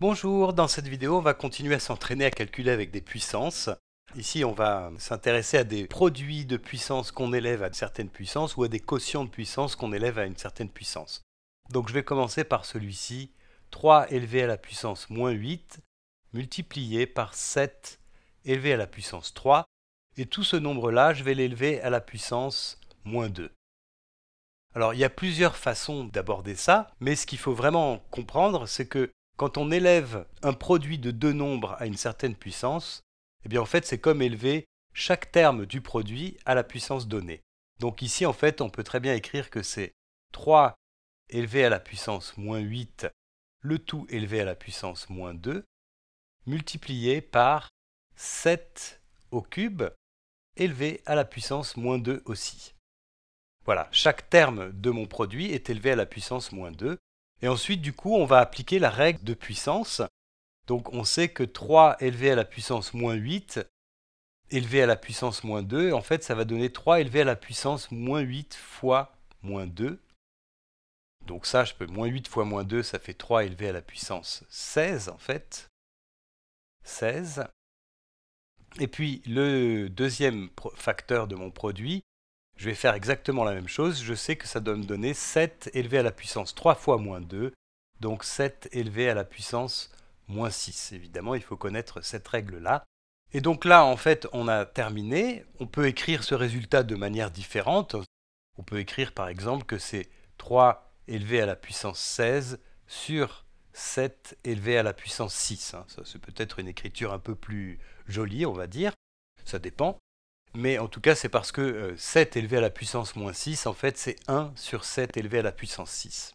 Bonjour, dans cette vidéo on va continuer à s'entraîner à calculer avec des puissances. Ici on va s'intéresser à des produits de puissance qu'on élève à une certaine puissance ou à des quotients de puissance qu'on élève à une certaine puissance. Donc je vais commencer par celui-ci, 3 élevé à la puissance moins 8 multiplié par 7 élevé à la puissance 3 et tout ce nombre-là je vais l'élever à la puissance moins 2. Alors il y a plusieurs façons d'aborder ça, mais ce qu'il faut vraiment comprendre c'est que quand on élève un produit de deux nombres à une certaine puissance, eh bien en fait c'est comme élever chaque terme du produit à la puissance donnée. Donc ici en fait on peut très bien écrire que c'est 3 élevé à la puissance moins 8, le tout élevé à la puissance moins 2, multiplié par 7 au cube élevé à la puissance moins 2 aussi. Voilà, chaque terme de mon produit est élevé à la puissance moins 2. Et ensuite, du coup, on va appliquer la règle de puissance. Donc on sait que 3 élevé à la puissance moins 8 élevé à la puissance moins 2, en fait, ça va donner 3 élevé à la puissance moins 8 fois moins 2. Donc ça, je peux, moins 8 fois moins 2, ça fait 3 élevé à la puissance 16, en fait. 16. Et puis, le deuxième facteur de mon produit, je vais faire exactement la même chose. Je sais que ça doit me donner 7 élevé à la puissance 3 fois moins 2. Donc 7 élevé à la puissance moins 6. Évidemment, il faut connaître cette règle-là. Et donc là, en fait, on a terminé. On peut écrire ce résultat de manière différente. On peut écrire par exemple que c'est 3 élevé à la puissance 16 sur 7 élevé à la puissance 6. Hein. Ça, c'est peut-être une écriture un peu plus jolie, on va dire. Ça dépend. Mais en tout cas, c'est parce que 7 euh, élevé à la puissance moins 6, en fait, c'est 1 sur 7 élevé à la puissance 6.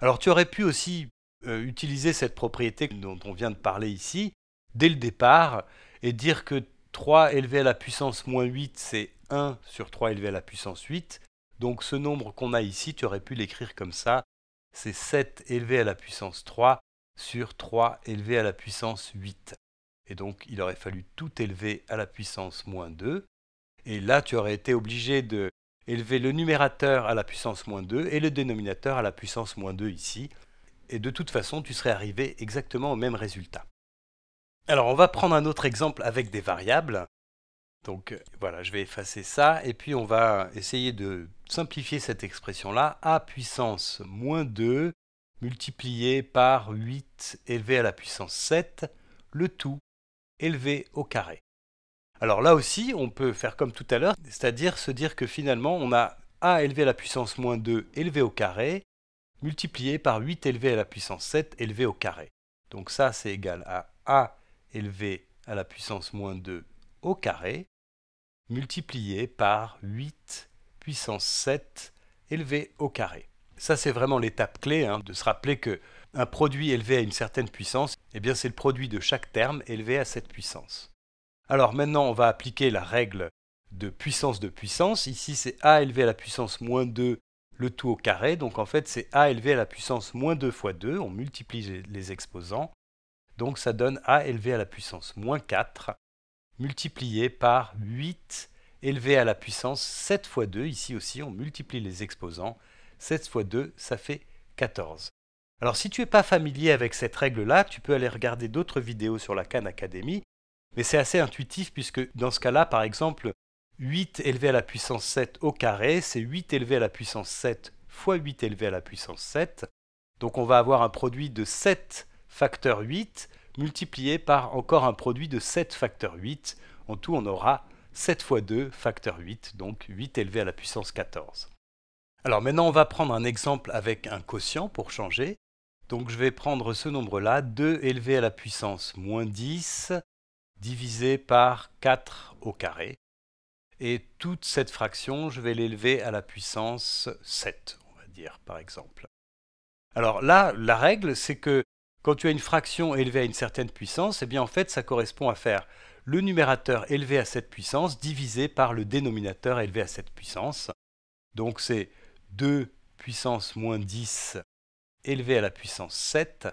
Alors tu aurais pu aussi euh, utiliser cette propriété dont on vient de parler ici, dès le départ, et dire que 3 élevé à la puissance moins 8, c'est 1 sur 3 élevé à la puissance 8. Donc ce nombre qu'on a ici, tu aurais pu l'écrire comme ça, c'est 7 élevé à la puissance 3 sur 3 élevé à la puissance 8. Et donc, il aurait fallu tout élever à la puissance moins 2. Et là, tu aurais été obligé de élever le numérateur à la puissance moins 2 et le dénominateur à la puissance moins 2 ici. Et de toute façon, tu serais arrivé exactement au même résultat. Alors, on va prendre un autre exemple avec des variables. Donc euh, voilà, je vais effacer ça et puis on va essayer de simplifier cette expression-là. a puissance moins 2 multiplié par 8 élevé à la puissance 7, le tout élevé au carré. Alors là aussi, on peut faire comme tout à l'heure, c'est-à-dire se dire que finalement, on a a élevé à la puissance moins 2 élevé au carré multiplié par 8 élevé à la puissance 7 élevé au carré. Donc ça, c'est égal à a élevé à la puissance moins 2 au carré multiplié par 8 puissance 7 élevé au carré. Ça, c'est vraiment l'étape clé, hein, de se rappeler que un produit élevé à une certaine puissance, eh bien c'est le produit de chaque terme élevé à cette puissance. Alors maintenant, on va appliquer la règle de puissance de puissance. Ici, c'est a élevé à la puissance moins 2, le tout au carré. Donc en fait, c'est a élevé à la puissance moins 2 fois 2. On multiplie les exposants. Donc ça donne a élevé à la puissance moins 4 multiplié par 8 élevé à la puissance 7 fois 2. Ici aussi, on multiplie les exposants 7 fois 2, ça fait 14. Alors si tu n'es pas familier avec cette règle-là, tu peux aller regarder d'autres vidéos sur la Khan Academy, mais c'est assez intuitif puisque dans ce cas-là, par exemple, 8 élevé à la puissance 7 au carré, c'est 8 élevé à la puissance 7 fois 8 élevé à la puissance 7. Donc on va avoir un produit de 7 facteurs 8 multiplié par encore un produit de 7 facteurs 8. En tout, on aura 7 fois 2 facteurs 8, donc 8 élevé à la puissance 14. Alors maintenant, on va prendre un exemple avec un quotient pour changer. Donc je vais prendre ce nombre-là, 2 élevé à la puissance moins 10, divisé par 4 au carré. Et toute cette fraction, je vais l'élever à la puissance 7, on va dire, par exemple. Alors là, la règle, c'est que quand tu as une fraction élevée à une certaine puissance, eh bien en fait, ça correspond à faire le numérateur élevé à cette puissance divisé par le dénominateur élevé à cette puissance. Donc c'est 2 puissance moins 10 élevé à la puissance 7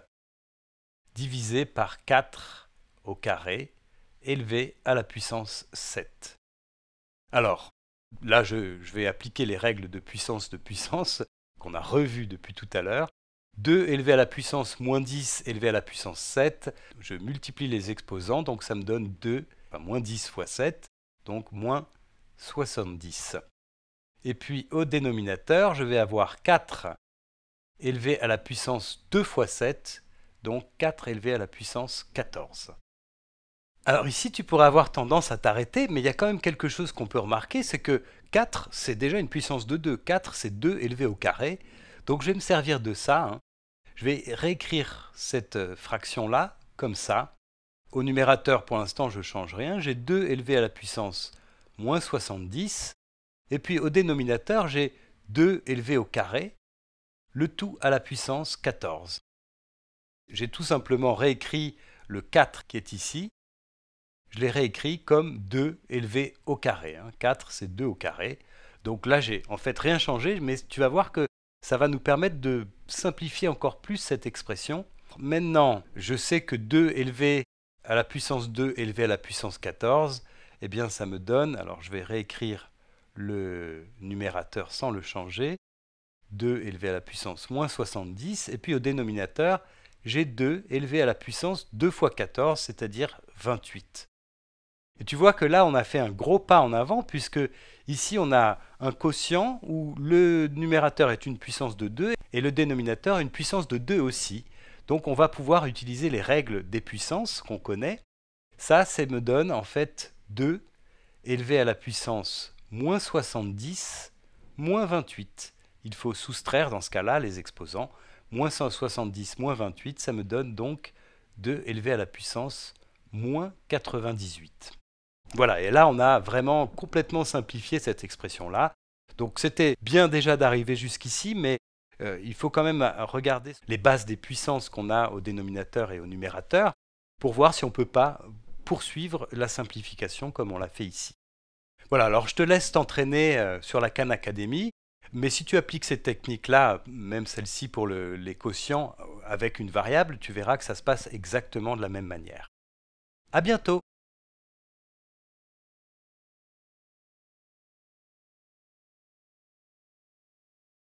divisé par 4 au carré élevé à la puissance 7. Alors, là, je, vais appliquer les règles de puissance de puissance qu'on a revues depuis tout à l'heure. 2 élevé à la puissance moins 10 élevé à la puissance 7. Je multiplie les exposants, donc ça me donne 2, moins 10 fois 7, donc moins 70. Et puis au dénominateur, je vais avoir 4 élevé à la puissance 2 fois 7, donc 4 élevé à la puissance 14. Alors ici, tu pourrais avoir tendance à t'arrêter, mais il y a quand même quelque chose qu'on peut remarquer, c'est que 4, c'est déjà une puissance de 2. 4, c'est 2 élevé au carré. Donc je vais me servir de ça. Hein. Je vais réécrire cette euh, fraction-là, comme ça. Au numérateur, pour l'instant, je ne change rien. J'ai 2 élevé à la puissance moins 70 et puis au dénominateur, j'ai 2 élevé au carré, le tout à la puissance 14. J'ai tout simplement réécrit le 4 qui est ici, je l'ai réécrit comme 2 élevé au carré. 4 hein. c'est 2 au carré. Donc là j'ai en fait rien changé, mais tu vas voir que ça va nous permettre de simplifier encore plus cette expression. Maintenant, je sais que 2 élevé à la puissance 2 élevé à la puissance 14, eh bien ça me donne, alors je vais réécrire le numérateur sans le changer, 2 élevé à la puissance moins 70, et puis au dénominateur, j'ai 2 élevé à la puissance 2 fois 14, c'est-à-dire 28. Et tu vois que là, on a fait un gros pas en avant, puisque ici, on a un quotient où le numérateur est une puissance de 2 et le dénominateur une puissance de 2 aussi. Donc on va pouvoir utiliser les règles des puissances qu'on connaît. Ça, ça me donne en fait 2 élevé à la puissance moins 70, moins 28. Il faut soustraire dans ce cas-là les exposants. Moins 170, moins 28, ça me donne donc 2 élevé à la puissance moins 98. Voilà, et là on a vraiment complètement simplifié cette expression-là. Donc c'était bien déjà d'arriver jusqu'ici, mais euh, il faut quand même regarder les bases des puissances qu'on a au dénominateur et au numérateur pour voir si on ne peut pas poursuivre la simplification comme on l'a fait ici. Voilà, alors je te laisse t'entraîner euh, sur la Khan Academy, mais si tu appliques cette technique-là, même celle-ci pour les quotients, euh, avec une variable, tu verras que ça se passe exactement de la même manière. À bientôt!